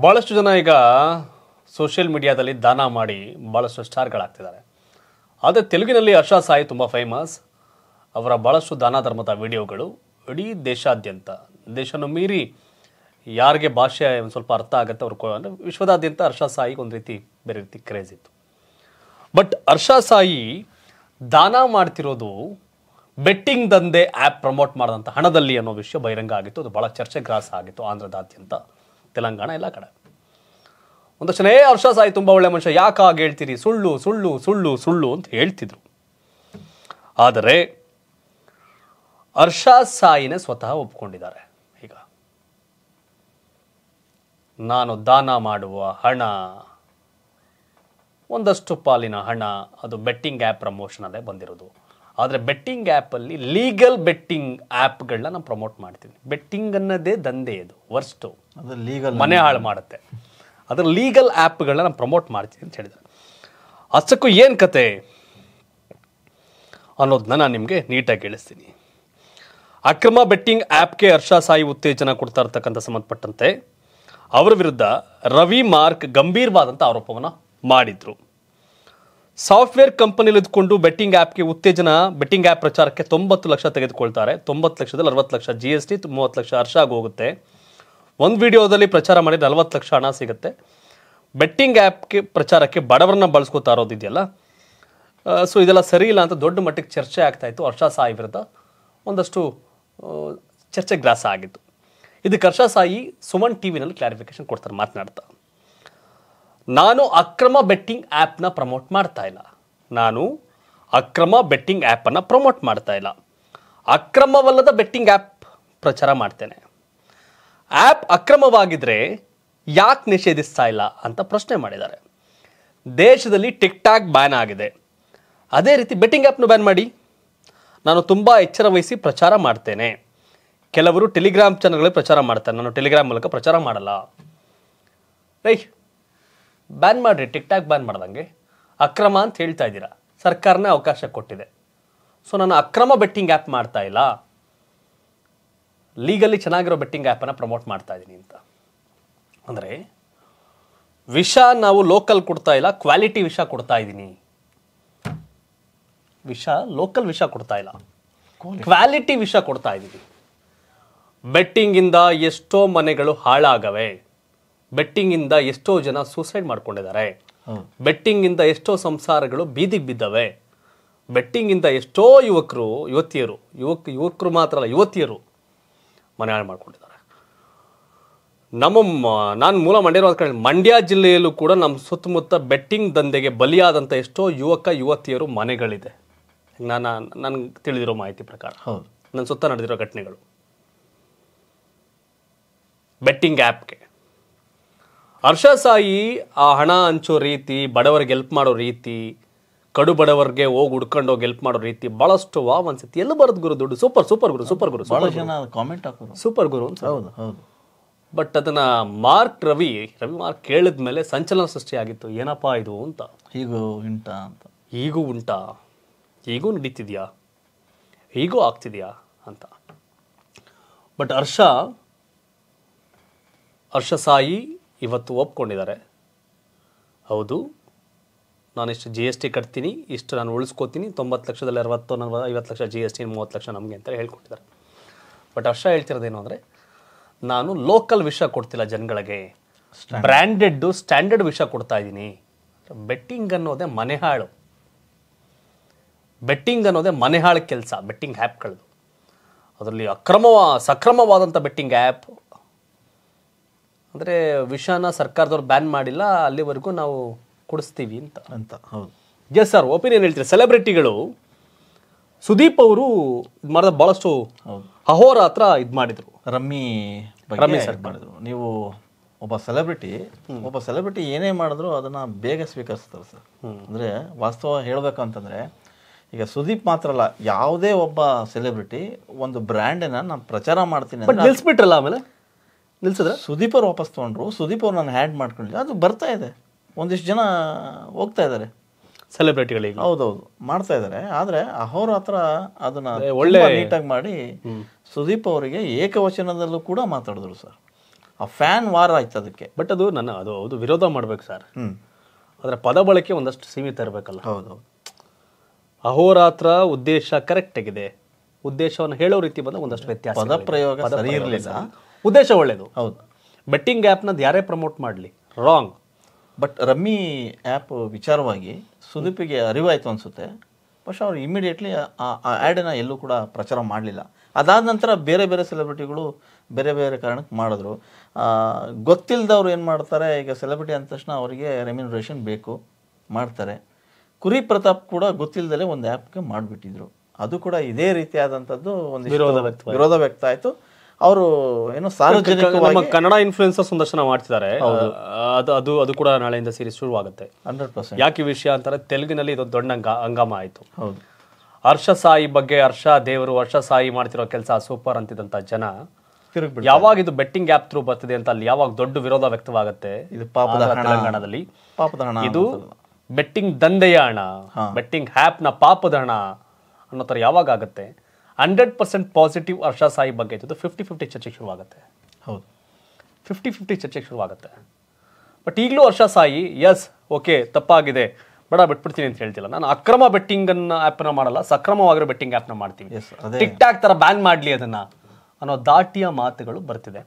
ಭಾಳಷ್ಟು ಜನ ಈಗ ಸೋಷಿಯಲ್ ಮೀಡಿಯಾದಲ್ಲಿ ದಾನ ಮಾಡಿ ಭಾಳಷ್ಟು ಸ್ಟಾರ್ಗಳಾಗ್ತಿದ್ದಾರೆ ಆದರೆ ತೆಲುಗಿನಲ್ಲಿ ಹರ್ಷ ಸಾಯಿ ತುಂಬ ಫೇಮಸ್ ಅವರ ಭಾಳಷ್ಟು ದಾನ ಧರ್ಮದ ವಿಡಿಯೋಗಳು ಇಡೀ ದೇಶಾದ್ಯಂತ ದೇಶವನ್ನು ಮೀರಿ ಯಾರಿಗೆ ಭಾಷೆ ಒಂದು ಸ್ವಲ್ಪ ಅರ್ಥ ಆಗುತ್ತೆ ಅವ್ರು ಅಂದರೆ ವಿಶ್ವದಾದ್ಯಂತ ಹರ್ಷ ಸಾಯಿಗೆ ಒಂದು ರೀತಿ ಬೇರೆ ರೀತಿ ಕ್ರೇಜ್ ಇತ್ತು ಬಟ್ ಹರ್ಷ ಸಾಯಿ ದಾನ ಮಾಡ್ತಿರೋದು ಬೆಟ್ಟಿಂಗ್ ದಂಧೆ ಆ್ಯಪ್ ಪ್ರಮೋಟ್ ಮಾಡಿದಂಥ ಹಣದಲ್ಲಿ ಅನ್ನೋ ವಿಷಯ ಬಹಿರಂಗ ಆಗಿತ್ತು ಅದು ಭಾಳ ಚರ್ಚೆಗ್ರಾಸ ಆಗಿತ್ತು ಆಂಧ್ರದಾದ್ಯಂತ ತೆಲಂಗಾಣ ಎಲ್ಲ ಕಡೆ ಒಂದಷ್ಟು ಏ ಹರ್ಷ ಸಾಯಿ ತುಂಬ ಒಳ್ಳೆ ಮನುಷ್ಯ ಯಾಕಾಗಿ ಹೇಳ್ತೀರಿ ಸುಳ್ಳು ಸುಳ್ಳು ಸುಳ್ಳು ಸುಳ್ಳು ಅಂತ ಹೇಳ್ತಿದ್ರು ಆದರೆ ಹರ್ಷ ಸಾಯಿನೇ ಸ್ವತಃ ಒಪ್ಕೊಂಡಿದ್ದಾರೆ ಈಗ ನಾನು ದಾನ ಮಾಡುವ ಹಣ ಒಂದಷ್ಟು ಪಾಲಿನ ಹಣ ಅದು ಬೆಟ್ಟಿಂಗ್ ಆ್ಯಪ್ ಪ್ರಮೋಷನಲ್ಲೇ ಬಂದಿರೋದು ಆದರೆ ಬೆಟ್ಟಿಂಗ್ ಆ್ಯಪಲ್ಲಿ ಲೀಗಲ್ ಬೆಟ್ಟಿಂಗ್ ಆ್ಯಪ್ಗಳನ್ನ ನಾವು ಪ್ರಮೋಟ್ ಮಾಡ್ತೀನಿ ಬೆಟ್ಟಿಂಗ್ ಅನ್ನೋದೇ ದಂಧೆ ಇದು ವರ್ಸ್ಟು ಅದು ಲೀಗಲ್ ಮನೆ ಹಾಳು ಮಾಡುತ್ತೆ ಅದರ ಲೀಗಲ್ ಆ್ಯಪ್ಗಳನ್ನ ನಾನು ಪ್ರಮೋಟ್ ಮಾಡ್ತೀನಿ ಅಂತ ಹೇಳಿದ್ರೆ ಅಷ್ಟಕ್ಕೂ ಏನು ಕತೆ ಅನ್ನೋದನ್ನ ನಾನು ನಿಮಗೆ ನೀಟಾಗಿ ಹೇಳಿಸ್ತೀನಿ ಅಕ್ರಮ ಬೆಟ್ಟಿಂಗ್ ಆ್ಯಪ್ಗೆ ಹರ್ಷ ಸಾಯಿ ಉತ್ತೇಜನ ಕೊಡ್ತಾ ಇರ್ತಕ್ಕಂಥ ಸಂಬಂಧಪಟ್ಟಂತೆ ಅವರ ವಿರುದ್ಧ ರವಿ ಮಾರ್ಕ್ ಗಂಭೀರವಾದಂಥ ಆರೋಪವನ್ನು ಮಾಡಿದರು ಸಾಫ್ಟ್ವೇರ್ ಕಂಪನಿಲಿ ಇದ್ಕೊಂಡು ಬೆಟ್ಟಿಂಗ್ ಆ್ಯಪ್ಗೆ ಉತ್ತೇಜನ ಬೆಟ್ಟಿಂಗ್ ಆ್ಯಪ್ ಪ್ರಚಾರಕ್ಕೆ ತೊಂಬತ್ತು ಲಕ್ಷ ತೆಗೆದುಕೊಳ್ತಾರೆ ತೊಂಬತ್ತು ಲಕ್ಷದಲ್ಲಿ ಅರವತ್ತು ಲಕ್ಷ ಜಿ ಎಸ್ ಟಿ ಮೂವತ್ತು ಲಕ್ಷ ಹರ್ಷ ಆಗೋಗುತ್ತೆ ಒಂದು ವಿಡಿಯೋದಲ್ಲಿ ಪ್ರಚಾರ ಮಾಡಿ ನಲವತ್ತು ಲಕ್ಷ ಹಣ ಸಿಗುತ್ತೆ ಬೆಟ್ಟಿಂಗ್ ಆ್ಯಪ್ಗೆ ಪ್ರಚಾರಕ್ಕೆ ಬಡವರನ್ನ ಬಳಸ್ಕೋತಾ ಇರೋದಿದೆಯಲ್ಲ ಸೊ ಇದೆಲ್ಲ ಸರಿ ಇಲ್ಲ ಅಂತ ದೊಡ್ಡ ಮಟ್ಟಕ್ಕೆ ಚರ್ಚೆ ಆಗ್ತಾಯಿತ್ತು ಹರ್ಷ ಸಾಯಿ ವಿರುದ್ಧ ಒಂದಷ್ಟು ಗ್ರಾಸ ಆಗಿತ್ತು ಇದಕ್ಕೆ ಹರ್ಷ ಸಾಯಿ ಸುಮನ್ ಟಿ ವಿನಲ್ಲಿ ಕ್ಲಾರಿಫಿಕೇಶನ್ ಕೊಡ್ತಾರೆ ಮಾತನಾಡ್ತಾ ನಾನು ಅಕ್ರಮ ಬೆಟ್ಟಿಂಗ್ ಆ್ಯಪ್ನ ಪ್ರಮೋಟ್ ಮಾಡ್ತಾ ಇಲ್ಲ ನಾನು ಅಕ್ರಮ ಬೆಟ್ಟಿಂಗ್ ಆ್ಯಪನ್ನು ಪ್ರಮೋಟ್ ಮಾಡ್ತಾ ಇಲ್ಲ ಅಕ್ರಮವಲ್ಲದ ಬೆಟ್ಟಿಂಗ್ ಆ್ಯಪ್ ಪ್ರಚಾರ ಮಾಡ್ತೇನೆ ಆ್ಯಪ್ ಅಕ್ರಮವಾಗಿದ್ದರೆ ಯಾಕೆ ನಿಷೇಧಿಸ್ತಾ ಇಲ್ಲ ಅಂತ ಪ್ರಶ್ನೆ ಮಾಡಿದ್ದಾರೆ ದೇಶದಲ್ಲಿ ಟಿಕ್ ಟಾಕ್ ಬ್ಯಾನ್ ಆಗಿದೆ ಅದೇ ರೀತಿ ಬೆಟ್ಟಿಂಗ್ ಆ್ಯಪ್ನ ಬ್ಯಾನ್ ಮಾಡಿ ನಾನು ತುಂಬ ಎಚ್ಚರ ವಹಿಸಿ ಪ್ರಚಾರ ಮಾಡ್ತೇನೆ ಕೆಲವರು ಟೆಲಿಗ್ರಾಮ್ ಚಾನಲ್ಗಳಲ್ಲಿ ಪ್ರಚಾರ ಮಾಡ್ತಾರೆ ನಾನು ಟೆಲಿಗ್ರಾಮ್ ಮೂಲಕ ಪ್ರಚಾರ ಮಾಡಲ್ಲ ರೈ ಬ್ಯಾನ್ ಮಾಡಿರಿ ಟಿಕ್ ಟಾಕ್ ಬ್ಯಾನ್ ಮಾಡ್ದಂಗೆ ಅಕ್ರಮ ಅಂತ ಹೇಳ್ತಾ ಇದ್ದೀರಾ ಸರ್ಕಾರನೇ ಅವಕಾಶ ಕೊಟ್ಟಿದೆ ಸೊ ನಾನು ಅಕ್ರಮ ಬೆಟ್ಟಿಂಗ್ ಆ್ಯಪ್ ಮಾಡ್ತಾ ಇಲ್ಲ ಲೀಗಲಿ ಚೆನ್ನಾಗಿರೋ ಬೆಟ್ಟಿಂಗ್ ಆ್ಯಪನ್ನು ಪ್ರಮೋಟ್ ಮಾಡ್ತಾ ಇದ್ದೀನಿ ಅಂತ ಅಂದರೆ ವಿಷ ನಾವು ಲೋಕಲ್ ಕೊಡ್ತಾ ಇಲ್ಲ ಕ್ವಾಲಿಟಿ ವಿಷ ಕೊಡ್ತಾ ಇದ್ದೀನಿ ವಿಷ ಲೋಕಲ್ ವಿಷ ಕೊಡ್ತಾ ಇಲ್ಲ ಕ್ವಾಲಿಟಿ ವಿಷ ಕೊಡ್ತಾ ಇದ್ದೀನಿ ಬೆಟ್ಟಿಂಗಿಂದ ಎಷ್ಟೋ ಮನೆಗಳು ಹಾಳಾಗವೆ ಬೆಟ್ಟಿಂಗ್ ಇಂದ ಎಷ್ಟೋ ಜನ ಸೂಸೈಡ್ ಮಾಡ್ಕೊಂಡಿದ್ದಾರೆ ಬೆಟ್ಟಿಂಗ್ ಇಂದ ಎಷ್ಟೋ ಸಂಸಾರಗಳು ಬೀದಿಗೆ ಬಿದ್ದವೆ ಬೆಟ್ಟಿಂಗ್ ಇಂದ ಎಷ್ಟೋ ಯುವಕರು ಯುವತಿಯರು ಯುವಕ ಯುವಕರು ಮಾತ್ರ ಅಲ್ಲ ಯುವತಿಯರು ಮನೆ ಹಾಳು ಮಾಡ್ಕೊಂಡಿದ್ದಾರೆ ನಮ್ಮ ನಾನು ಮೂಲ ಮಂಡ್ಯ ಮಂಡ್ಯ ಜಿಲ್ಲೆಯಲ್ಲೂ ಕೂಡ ನಮ್ಮ ಸುತ್ತಮುತ್ತ ಬೆಟ್ಟಿಂಗ್ ದಂಧೆಗೆ ಬಲಿಯಾದಂಥ ಎಷ್ಟೋ ಯುವಕ ಯುವತಿಯರು ಮನೆಗಳಿದೆ ನಾನು ನನಗೆ ತಿಳಿದಿರೋ ಮಾಹಿತಿ ಪ್ರಕಾರ ನನ್ನ ಸುತ್ತ ನಡೆದಿರೋ ಘಟನೆಗಳು ಬೆಟ್ಟಿಂಗ್ ಆ್ಯಪ್ಗೆ ಹರ್ಷ ಸಾಯಿ ಆ ಹಣ ಹಂಚೋ ರೀತಿ ಬಡವರಿಗೆ ಹೆಲ್ಪ್ ಮಾಡೋ ರೀತಿ ಕಡು ಬಡವರಿಗೆ ಹೋಗಿ ಹುಡ್ಕೊಂಡು ಹೋಗಿ ಹೆಲ್ಪ್ ಮಾಡೋ ರೀತಿ ಬಹಳಷ್ಟು ವಾವ್ ಅನ್ಸುತ್ತೆ ಎಲ್ಲಿ ಬರೋದು ಗುರು ದುಡ್ಡು ಸೂಪರ್ ಸೂಪರ್ ಗುರು ಸೂಪರ್ ಗುರು ಸೂಪರ್ ಗುರು ಅಂತ ಹೌದು ಬಟ್ ಅದನ್ನ ಮಾರ್ಕ್ ರವಿ ರವಿ ಮಾರ್ಕ್ ಕೇಳಿದ್ಮೇಲೆ ಸಂಚಲನ ಸೃಷ್ಟಿಯಾಗಿತ್ತು ಏನಪ್ಪಾ ಇದು ಅಂತ ಹೀಗೂ ಉಂಟಾ ಅಂತ ಈಗೂ ಉಂಟಾ ಈಗೂ ನಡೀತಿದ್ಯಾ ಈಗೂ ಆಗ್ತಿದ್ಯಾ ಅಂತ ಬಟ್ ಹರ್ಷ ಹರ್ಷ ಸಾಯಿ ಇವತ್ತು ಒಪ್ಕೊಂಡಿದ್ದಾರೆ ಹೌದು ನಾನಿಷ್ಟು ಜಿ ಎಸ್ ಟಿ ಕಟ್ತೀನಿ ಇಷ್ಟು ನಾನು ಉಳಿಸ್ಕೋತೀನಿ ತೊಂಬತ್ತು ಲಕ್ಷದಲ್ಲಿ ಅರವತ್ತು ಐವತ್ತು ಲಕ್ಷ ಜಿ ಎಸ್ ಟಿ ಮೂವತ್ತು ಲಕ್ಷ ನಮಗೆ ಅಂತ ಹೇಳ್ಕೊಟ್ಟಿದ್ದಾರೆ ಬಟ್ ಅಷ್ಟ ಹೇಳ್ತಿರೋದೇನು ಅಂದರೆ ನಾನು ಲೋಕಲ್ ವಿಷ ಕೊಡ್ತಿಲ್ಲ ಜನಗಳಿಗೆ ಬ್ರ್ಯಾಂಡೆಡ್ಡು ಸ್ಟ್ಯಾಂಡರ್ಡ್ ವಿಷ ಕೊಡ್ತಾ ಇದ್ದೀನಿ ಬೆಟ್ಟಿಂಗ್ ಅನ್ನೋದೇ ಮನೆ ಹಾಳು ಬೆಟ್ಟಿಂಗ್ ಅನ್ನೋದೇ ಮನೆ ಹಾಳು ಕೆಲಸ ಬೆಟ್ಟಿಂಗ್ ಆ್ಯಪ್ಗಳದು ಅದರಲ್ಲಿ ಅಕ್ರಮ ಸಕ್ರಮವಾದಂಥ ಬೆಟ್ಟಿಂಗ್ ಆ್ಯಪ್ ಅಂದರೆ ವಿಷಾನ ಸರ್ಕಾರದವ್ರು ಬ್ಯಾನ್ ಮಾಡಿಲ್ಲ ಅಲ್ಲಿವರೆಗೂ ನಾವು ಕುಡಿಸ್ತೀವಿ ಅಂತ ಅಂತ ಹೌದು ಎಸ್ ಸರ್ ಒಪಿನಿಯನ್ ಹೇಳ್ತೀರಿ ಸೆಲೆಬ್ರಿಟಿಗಳು ಸುದೀಪ್ ಅವರು ಇದು ಮಾಡಿದ ಭಾಳಷ್ಟು ಅಹೋರಾತ್ರ ಇದು ಮಾಡಿದರು ರಮ್ಮಿ ರಮ್ಮಿ ಸರ್ ಮಾಡಿದರು ನೀವು ಒಬ್ಬ ಸೆಲೆಬ್ರಿಟಿ ಒಬ್ಬ ಸೆಲೆಬ್ರಿಟಿ ಏನೇ ಮಾಡಿದ್ರು ಅದನ್ನು ಬೇಗ ಸ್ವೀಕರಿಸ್ತಾರೆ ಸರ್ ಅಂದರೆ ವಾಸ್ತವ ಹೇಳಬೇಕು ಅಂತಂದರೆ ಈಗ ಸುದೀಪ್ ಮಾತ್ರ ಅಲ್ಲ ಯಾವುದೇ ಒಬ್ಬ ಸೆಲೆಬ್ರಿಟಿ ಒಂದು ಬ್ರ್ಯಾಂಡನ್ನು ನಾನು ಪ್ರಚಾರ ಮಾಡ್ತೀನಿ ಗೆಲ್ಸ್ಬಿಟ್ರಲ್ಲ ಆಮೇಲೆ ನಿಲ್ಸಿದ್ರೆ ಸುದೀಪ್ ಅವ್ರು ವಾಪಸ್ ತೊಗೊಂಡ್ರು ಸುದೀಪ್ ಅವ್ರು ನಾನು ಹ್ಯಾಂಡ್ ಮಾಡ್ಕೊಂಡಿದ್ದೆ ಅದು ಬರ್ತಾ ಇದೆ ಒಂದಿಷ್ಟು ಜನ ಹೋಗ್ತಾ ಇದ್ದಾರೆ ಸೆಲೆಬ್ರಿಟಿಗಳಿಗೆ ಹೌದೌದು ಮಾಡ್ತಾ ಇದ್ದಾರೆ ಆದರೆ ಅಹೋರಾತ್ರ ಅದನ್ನ ಒಳ್ಳೆ ನೀಟಾಗಿ ಮಾಡಿ ಸುದೀಪ್ ಅವರಿಗೆ ಏಕವಚನದಲ್ಲೂ ಕೂಡ ಮಾತಾಡಿದ್ರು ಸರ್ ಆ ಫ್ಯಾನ್ ವಾರ ಆಯ್ತು ಅದಕ್ಕೆ ಬಟ್ ಅದು ನನ್ನ ಅದು ಹೌದು ವಿರೋಧ ಮಾಡ್ಬೇಕು ಸರ್ ಅದರ ಪದ ಬಳಕೆ ಒಂದಷ್ಟು ಸೀಮಿತ ಇರಬೇಕಲ್ಲ ಹೌದು ಅಹೋರಾತ್ರ ಉದ್ದೇಶ ಕರೆಕ್ಟ್ ಆಗಿದೆ ಉದ್ದೇಶವನ್ನು ಹೇಳೋ ರೀತಿ ಬಂದ ಒಂದಷ್ಟು ವ್ಯತ್ಯಾಸ ಪದ ಪ್ರಯೋಗ ಸರಿ ಇರಲಿಲ್ಲ ಉದ್ದೇಶ ಒಳ್ಳೇದು ಹೌದು ಬೆಟ್ಟಿಂಗ್ ಆ್ಯಪ್ನ ಯಾರೇ ಪ್ರಮೋಟ್ ಮಾಡಲಿ ರಾಂಗ್ ಬಟ್ ರಮ್ಮಿ ಆ್ಯಪ್ ವಿಚಾರವಾಗಿ ಸುದೀಪಿಗೆ ಅರಿವಾಯಿತು ಅನಿಸುತ್ತೆ ಪಶ್ ಅವ್ರು ಇಮಿಡಿಯೇಟ್ಲಿ ಆ ಆ್ಯಡನ್ನು ಎಲ್ಲೂ ಕೂಡ ಪ್ರಚಾರ ಮಾಡಲಿಲ್ಲ ಅದಾದ ನಂತರ ಬೇರೆ ಬೇರೆ ಸೆಲೆಬ್ರಿಟಿಗಳು ಬೇರೆ ಬೇರೆ ಕಾರಣಕ್ಕೆ ಮಾಡಿದ್ರು ಗೊತ್ತಿಲ್ಲದವ್ರು ಏನು ಮಾಡ್ತಾರೆ ಈಗ ಸೆಲೆಬ್ರಿಟಿ ಅಂದ ತಕ್ಷಣ ಅವರಿಗೆ ರೆಮ್ಯುನರೇಷನ್ ಬೇಕು ಮಾಡ್ತಾರೆ ಕುರಿ ಪ್ರತಾಪ್ ಕೂಡ ಗೊತ್ತಿಲ್ಲದಲ್ಲೇ ಒಂದು ಆ್ಯಪ್ಗೆ ಮಾಡಿಬಿಟ್ಟಿದ್ರು ಅದು ಕೂಡ ಇದೇ ರೀತಿಯಾದಂಥದ್ದು ಒಂದು ವಿರೋಧ ವ್ಯಕ್ತ ಆಯಿತು ಅವರು ಏನು ಸಾರ್ವಜನಿಕ ಕನ್ನಡ ಇನ್ಫ್ಲುಯೆನ್ಸರ್ ಸಂದರ್ಶನ ಮಾಡ್ತಿದ್ದಾರೆ ಅದು ಅದು ಅದು ಕೂಡ ನಾಳೆಯಿಂದ ಸೀರೀಸ್ ಶುರುವಾಗುತ್ತೆ ಹಂಡ್ರೆಡ್ ಯಾಕೆ ವಿಷಯ ಅಂತಾರೆ ತೆಲುಗಿನಲ್ಲಿ ಇದೊಂದು ದೊಡ್ಡ ಅಂಗ ಹಂಗಾಮ ಆಯಿತು ಹರ್ಷ ಸಾಯಿ ಬಗ್ಗೆ ಹರ್ಷ ದೇವರು ಹರ್ಷ ಸಾಯಿ ಮಾಡ್ತಿರೋ ಕೆಲಸ ಸೂಪರ್ ಅಂತಿದ್ದಂಥ ಜನ ಯಾವಾಗ ಇದು ಬೆಟ್ಟಿಂಗ್ ಆ್ಯಪ್ ಥ್ರೂ ಬರ್ತಿದೆ ಅಂತ ಅಲ್ಲಿ ಯಾವಾಗ ದೊಡ್ಡ ವಿರೋಧ ವ್ಯಕ್ತವಾಗುತ್ತೆ ಇದು ಪಾಪದ ಪಾಪದ ಇದು ಬೆಟ್ಟಿಂಗ್ ದಂಧೆಯ ಹಣ ಬೆಟ್ಟಿಂಗ್ ನ ಪಾಪದ ಹಣ ಅನ್ನೋ ತರ ಯಾವಾಗ ಆಗುತ್ತೆ hundred percent positive Harsha Sai ಬಗ್ಗೆ ಇತ್ತು ಫಿಫ್ಟಿ ಫಿಫ್ಟಿ ಚರ್ಚೆಗೆ ಶುರುವಾಗುತ್ತೆ ಹೌದು ಫಿಫ್ಟಿ ಫಿಫ್ಟಿ ಚರ್ಚೆಗೆ ಶುರುವಾಗುತ್ತೆ ಬಟ್ ಈಗಲೂ ಹರ್ಷ ಸಾಯಿ ಎಸ್ ಓಕೆ ತಪ್ಪಾಗಿದೆ ಬಡ ಬಿಟ್ಬಿಡ್ತೀನಿ ಅಂತ ಹೇಳ್ತಿಲ್ಲ ನಾನು ಅಕ್ರಮ ಬೆಟ್ಟಿಂಗ್ ಅನ್ನ ಆ್ಯಪ್ನ ಮಾಡಲ್ಲ ಸಕ್ರಮವಾಗಿರೋ ಬೆಟ್ಟಿಂಗ್ ಆ್ಯಪ್ನ ಮಾಡ್ತೀನಿ ಟಿಕ್ ಟಾಕ್ ಥರ ಬ್ಯಾನ್ ಮಾಡಲಿ ಅದನ್ನು ಅನ್ನೋ ದಾಟಿಯ ಮಾತುಗಳು ಬರ್ತಿದೆ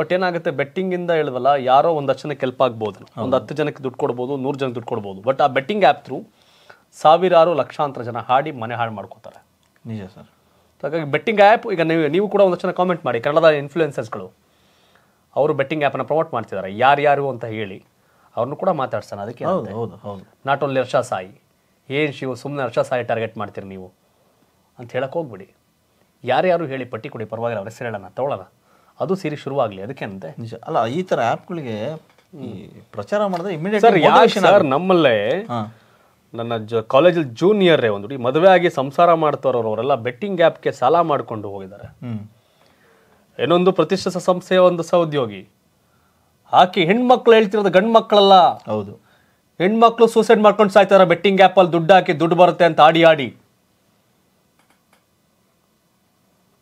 ಬಟ್ ಏನಾಗುತ್ತೆ ಬೆಟ್ಟಿಂಗಿಂದ ಹೇಳಿದ್ವಲ್ಲ ಯಾರೋ ಹತ್ತು ಜನಕ್ಕೆ ಹೆಲ್ಪ್ ಆಗ್ಬೋದು ಒಂದು ಹತ್ತು ಜನಕ್ಕೆ ದುಡ್ಡು ಕೊಡ್ಬೋದು ನೂರು ಜನಕ್ಕೆ ದುಡ್ಡು ಕೊಡ್ಬೋದು ಬಟ್ ಆ ಬೆಟ್ಟಿಂಗ್ ಆ್ಯಪ್ ಥ್ರೂ ಸಾವಿರಾರು ಲಕ್ಷಾಂತರ ಜನ ಹಾಡಿ ಮನೆ ಹಾಳು ಮಾಡ್ಕೋತಾರೆ ನಿಜ ಸರ್ ಹಾಗಾಗಿ ಬೆಟ್ಟಿಂಗ್ ಆ್ಯಪ್ ಈಗ ನೀವು ನೀವು ಕೂಡ ಒಂದಷ್ಟು ಜನ ಕಾಮೆಂಟ್ ಮಾಡಿ ಕನ್ನಡದ ಇನ್ಫ್ಲೂಯೆನ್ಸರ್ಸ್ಗಳು ಅವರು ಬೆಟ್ಟಿಂಗ್ ಆ್ಯಪನ್ನು ಪ್ರಮೋಟ್ ಮಾಡ್ತಿದ್ದಾರೆ ಯಾರ್ಯಾರು ಅಂತ ಹೇಳಿ ಅವ್ರನ್ನು ಕೂಡ ಮಾತಾಡ್ಸೋಣ ಅದಕ್ಕೆ ಹೌದು ಹೌದು ಹೌದು ನಾಟ್ ಓನ್ಲಿ ಹರ್ಷ ಸಾಯಿ ಏನು ಶಿವ ಸುಮ್ಮನೆ ಅರ್ಷಾ ಸಾಯಿ ಟಾರ್ಗೆಟ್ ಮಾಡ್ತೀರಿ ನೀವು ಅಂತ ಹೇಳಕ್ಕೆ ಹೋಗ್ಬಿಡಿ ಯಾರ್ಯಾರು ಹೇಳಿ ಪಟ್ಟಿ ಕೊಡಿ ಪರವಾಗಿಲ್ಲ ಅವ್ರ ಹೆಸರು ಹೇಳೋಣ ತೊಗೊಳ್ಳೋಣ ಅದು ಸೀರಿ ಶುರುವಾಗಲಿ ಅದಕ್ಕೆ ನಿಜ ಅಲ್ಲ ಈ ಥರ ಆ್ಯಪ್ಗಳಿಗೆ ಪ್ರಚಾರ ಮಾಡಿದ್ರೆ ಇಮಿಡಿಯೇಟ್ ಸರ್ ನಮ್ಮಲ್ಲೇ ನನ್ನ ಜ ಕಾಲೇಜಲ್ಲಿ ಜೂನಿಯರೇ ಒಂದು ಹುಡುಗಿ ಮದುವೆ ಆಗಿ ಸಂಸಾರ ಮಾಡ್ತಾರೋರವರೆಲ್ಲ ಬೆಟ್ಟಿಂಗ್ ಆ್ಯಪ್ಗೆ ಸಾಲ ಮಾಡಿಕೊಂಡು ಹೋಗಿದ್ದಾರೆ ಏನೊಂದು ಪ್ರತಿಷ್ಠಿತ ಸಂಸ್ಥೆಯ ಒಂದು ಉದ್ಯೋಗಿ ಆಕೆ ಹೆಣ್ಮಕ್ಳು ಹೇಳ್ತಿರೋದು ಗಂಡು ಮಕ್ಕಳಲ್ಲ ಹೌದು ಹೆಣ್ಮಕ್ಳು ಸೂಸೈಡ್ ಮಾಡ್ಕೊಂಡು ಸಾಯ್ತಾರೆ ಬೆಟ್ಟಿಂಗ್ ಆ್ಯಪಲ್ಲಿ ದುಡ್ಡು ಹಾಕಿ ದುಡ್ಡು ಬರುತ್ತೆ ಅಂತ ಆಡಿ ಆಡಿ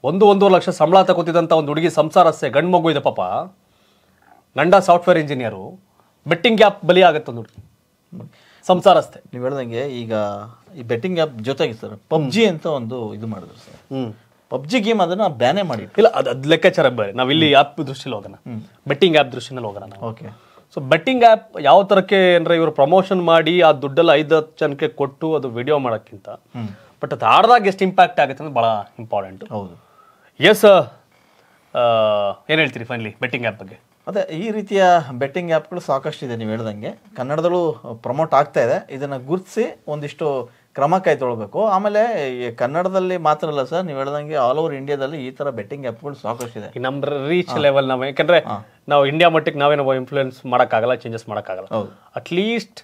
ಒಂದು ಒಂದೂವರೆ ಲಕ್ಷ ಸಂಬಳ ತಗೋತಿದ್ದಂಥ ಒಂದು ಹುಡುಗಿ ಸಂಸಾರಸ್ಸೆ ಗಂಡು ಮಗು ಇದೆ ಪಾಪ ಗಂಡ ಸಾಫ್ಟ್ವೇರ್ ಇಂಜಿನಿಯರು ಬೆಟ್ಟಿಂಗ್ ಆ್ಯಪ್ ಬಲಿ ಆಗುತ್ತೆ ಒಂದು ಹುಡುಗಿ ಸಂಸಾರಸ್ಥೆ ನೀವು ಹೇಳ್ದಂಗೆ ಈಗ ಈ ಬೆಟ್ಟಿಂಗ್ ಆ್ಯಪ್ ಜೊತೆಗೆ ಸರ್ ಪಬ್ಜಿ ಅಂತ ಒಂದು ಇದು ಮಾಡಿದ್ರು ಸರ್ ಪಬ್ಜಿ ಗೇಮ್ ಅದನ್ನ ಬ್ಯಾನೇ ಮಾಡಿ ಇಲ್ಲ ಅದು ಅದು ಲೆಕ್ಕಾಚಾರ ಬೇರೆ ನಾವು ಇಲ್ಲಿ ಆ್ಯಪ್ ದೃಷ್ಟಿಲಿ ಹೋಗೋಣ ಬೆಟ್ಟಿಂಗ್ ಆ್ಯಪ್ ದೃಷ್ಟಿನಲ್ಲಿ ಹೋಗೋಣ ಓಕೆ ಸೊ ಬೆಟ್ಟಿಂಗ್ ಆ್ಯಪ್ ಯಾವ ಥರಕ್ಕೆ ಅಂದರೆ ಇವರು ಪ್ರಮೋಷನ್ ಮಾಡಿ ಆ ದುಡ್ಡೆಲ್ಲ ಐದು ಹತ್ತು ಜನಕ್ಕೆ ಕೊಟ್ಟು ಅದು ವಿಡಿಯೋ ಮಾಡೋಕ್ಕಿಂತ ಬಟ್ ಅದು ಆಡ್ದಾಗ ಎಷ್ಟು ಇಂಪ್ಯಾಕ್ಟ್ ಆಗುತ್ತೆ ಅಂದ್ರೆ ಭಾಳ ಇಂಪಾರ್ಟೆಂಟ್ ಹೌದು ಎಸ್ ಏನು ಹೇಳ್ತೀರಿ ಫೈನಲಿ ಬೆಟ್ಟಿಂಗ್ ಆ್ಯಪ್ ಬಗ್ಗೆ ಅದೇ ಈ ರೀತಿಯ ಬೆಟ್ಟಿಂಗ್ ಆ್ಯಪ್ಗಳು ಇದೆ ನೀವು ಹೇಳ್ದಂಗೆ ಕನ್ನಡದಲ್ಲೂ ಪ್ರಮೋಟ್ ಆಗ್ತಾ ಇದೆ ಇದನ್ನು ಗುರುತಿಸಿ ಒಂದಿಷ್ಟು ಕ್ರಮ ಕೈ ತೊಳ್ಬೇಕು ಆಮೇಲೆ ಕನ್ನಡದಲ್ಲಿ ಮಾತ್ರ ಅಲ್ಲ ಸರ್ ನೀವು ಹೇಳ್ದಂಗೆ ಆಲ್ ಓವರ್ ಇಂಡಿಯಾದಲ್ಲಿ ಈ ಥರ ಬೆಟ್ಟಿಂಗ್ ಆ್ಯಪ್ಗಳು ಇದೆ ನಮ್ಮ ರೀಚ್ ಲೆವೆಲ್ ನಾವು ಯಾಕಂದರೆ ನಾವು ಇಂಡಿಯಾ ಮಟ್ಟಿಗೆ ನಾವೇನೋ ಇನ್ಫ್ಲೂಯೆನ್ಸ್ ಮಾಡೋಕ್ಕಾಗಲ್ಲ ಚೇಂಜಸ್ ಮಾಡೋಕ್ಕಾಗಲ್ಲ ಅಟ್ಲೀಸ್ಟ್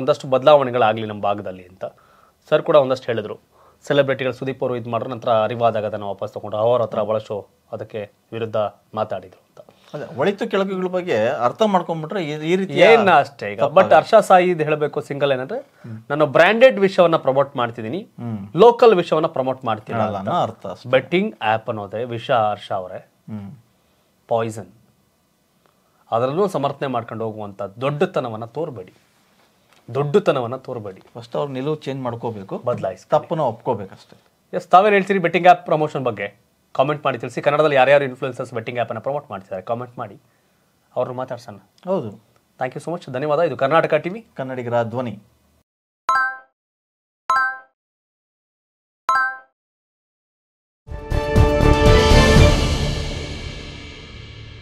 ಒಂದಷ್ಟು ಬದಲಾವಣೆಗಳಾಗಲಿ ನಮ್ಮ ಭಾಗದಲ್ಲಿ ಅಂತ ಸರ್ ಕೂಡ ಒಂದಷ್ಟು ಹೇಳಿದರು ಸೆಲೆಬ್ರಿಟಿಗಳು ಸುದೀಪ್ ಅವರು ಇದು ಮಾಡಿದ್ರು ನಂತರ ಅರಿವಾದಾಗ ಅದನ್ನು ವಾಪಸ್ ತೊಗೊಂಡು ಅವರ ಹತ್ರ ಅದಕ್ಕೆ ವಿರುದ್ಧ ಮಾತಾಡಿದರು ಅಂತ ಒಳಿತು ಕೆಳಕುಗಳ ಬಗ್ಗೆ ಅರ್ಥ ಮಾಡ್ಕೊಂಡ್ಬಿಟ್ರೆ ಈ ರೀತಿ ಏನ ಅಷ್ಟೇ ಈಗ ಬಟ್ ಹರ್ಷ ಸಾಯಿ ಇದು ಹೇಳಬೇಕು ಸಿಂಗಲ್ ಏನಂದ್ರೆ ನಾನು ಬ್ರ್ಯಾಂಡೆಡ್ ವಿಷಯವನ್ನ ಪ್ರಮೋಟ್ ಮಾಡ್ತಿದ್ದೀನಿ ಲೋಕಲ್ ವಿಷಯವನ್ನ ಪ್ರಮೋಟ್ ಮಾಡ್ತೀನಿ ಅರ್ಥ ಬೆಟ್ಟಿಂಗ್ ಆ್ಯಪ್ ಅನ್ನೋದೇ ವಿಷ ಹರ್ಷ ಅವರೇ ಪಾಯ್ಸನ್ ಅದರಲ್ಲೂ ಸಮರ್ಥನೆ ಮಾಡ್ಕೊಂಡು ಹೋಗುವಂಥ ದೊಡ್ಡತನವನ್ನು ತೋರ್ಬೇಡಿ ದೊಡ್ಡತನವನ್ನು ತೋರ್ಬೇಡಿ ಫಸ್ಟ್ ಅವ್ರ ನಿಲುವು ಚೇಂಜ್ ಮಾಡ್ಕೋಬೇಕು ಬದಲಾಯಿಸಿ ತಪ್ಪನ್ನು ಒಪ್ಕೋಬೇಕಷ್ಟೇ ಎಸ್ ತಾವೇನು ಹೇಳ್ತೀರಿ ಬೆಟ್ಟಿಂಗ್ ಆ್ಯಪ್ ಪ್ರಮೋಷನ್ ಬಗ್ಗೆ ಕಾಮೆಂಟ್ ಮಾಡಿ ತಿಳಿಸಿ ಕನ್ನಡದಲ್ಲಿ ಯಾರ್ಯಾರು ಇನ್ಫ್ಲೂಯೆನ್ಸರ್ಸ್ ಬೆಟ್ಟಿಂಗ್ ಆ್ಯಪನ್ನು ಪ್ರಮೋಟ್ ಮಾಡ್ತಿದ್ದಾರೆ ಕಾಮೆಂಟ್ ಮಾಡಿ ಅವ್ರನ್ನ ಮಾತಾಡ್ಸೋಣ ಹೌದು ಥ್ಯಾಂಕ್ ಯು ಸೊ ಮಚ್ ಧನ್ಯವಾದ ಇದು ಕರ್ನಾಟಕ ಟಿವಿ ಕನ್ನಡಿಗರ ಧ್ವನಿ